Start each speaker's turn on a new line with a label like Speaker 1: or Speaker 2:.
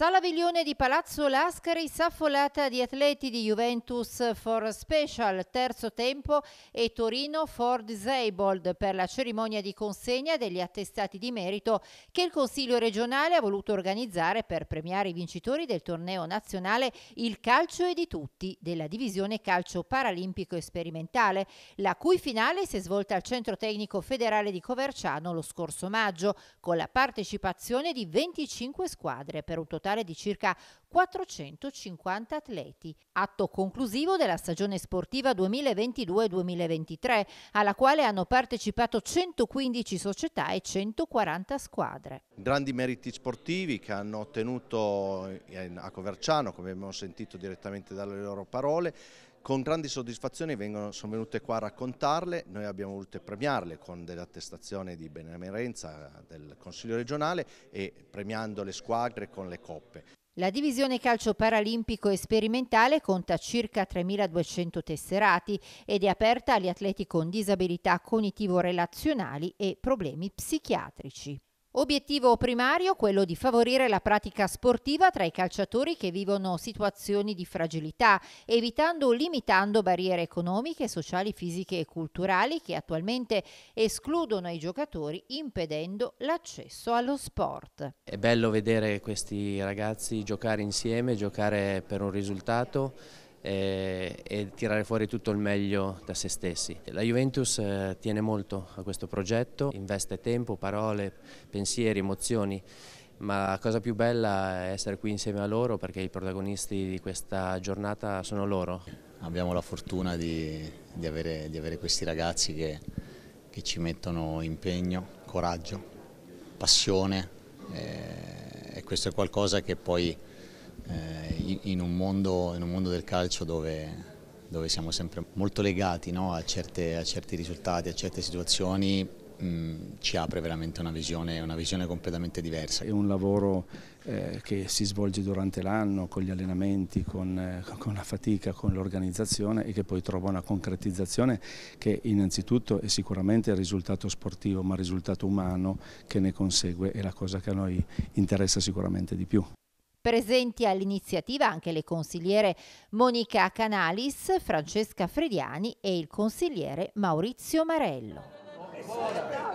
Speaker 1: Sala Viglione di Palazzo Lascari, saffolata di atleti di Juventus for Special, terzo tempo e Torino for Disabled per la cerimonia di consegna degli attestati di merito che il Consiglio regionale ha voluto organizzare per premiare i vincitori del torneo nazionale Il Calcio e di Tutti della divisione calcio paralimpico e sperimentale, la cui finale si è svolta al Centro Tecnico Federale di Coverciano lo scorso maggio, con la partecipazione di 25 squadre per un totale totale di circa 450 atleti, atto conclusivo della stagione sportiva 2022-2023, alla quale hanno partecipato 115 società e 140 squadre.
Speaker 2: Grandi meriti sportivi che hanno ottenuto a Coverciano, come abbiamo sentito direttamente dalle loro parole, con grandi soddisfazioni vengono, sono venute qua a raccontarle, noi abbiamo voluto premiarle con dell'attestazione di benemerenza del Consiglio regionale e premiando le squadre con le
Speaker 3: coppe.
Speaker 1: La divisione calcio paralimpico e sperimentale conta circa 3.200 tesserati ed è aperta agli atleti con disabilità cognitivo-relazionali e problemi psichiatrici. Obiettivo primario quello di favorire la pratica sportiva tra i calciatori che vivono situazioni di fragilità, evitando o limitando barriere economiche, sociali, fisiche e culturali che attualmente escludono i giocatori, impedendo l'accesso allo sport.
Speaker 4: È bello vedere questi ragazzi giocare insieme, giocare per un risultato e, eh, e, tirare fuori tutto il meglio da se stessi. La Juventus eh, tiene molto a questo progetto, investe tempo, parole, pensieri, emozioni, ma la cosa più bella è essere qui insieme a loro perché i protagonisti di questa giornata sono loro.
Speaker 3: Abbiamo la fortuna di, di, avere, di avere, questi ragazzi che, che, ci mettono impegno, coraggio, passione eh, e questo è qualcosa che poi eh, in, un mondo, in, un mondo, del calcio dove, dove siamo sempre molto legati no, a, certe, a, certi risultati, a certe situazioni, mh, mm, ci apre veramente una visione, una visione, completamente diversa. È un lavoro eh, che
Speaker 2: si svolge durante l'anno con gli allenamenti, con, eh, con la fatica, con l'organizzazione e che poi trova una concretizzazione che innanzitutto è sicuramente il risultato sportivo ma il risultato umano che ne consegue è la cosa che a noi interessa sicuramente di più.
Speaker 1: Presenti all'iniziativa anche le consigliere Monica Canalis, Francesca Frediani e il consigliere Maurizio
Speaker 3: Marello.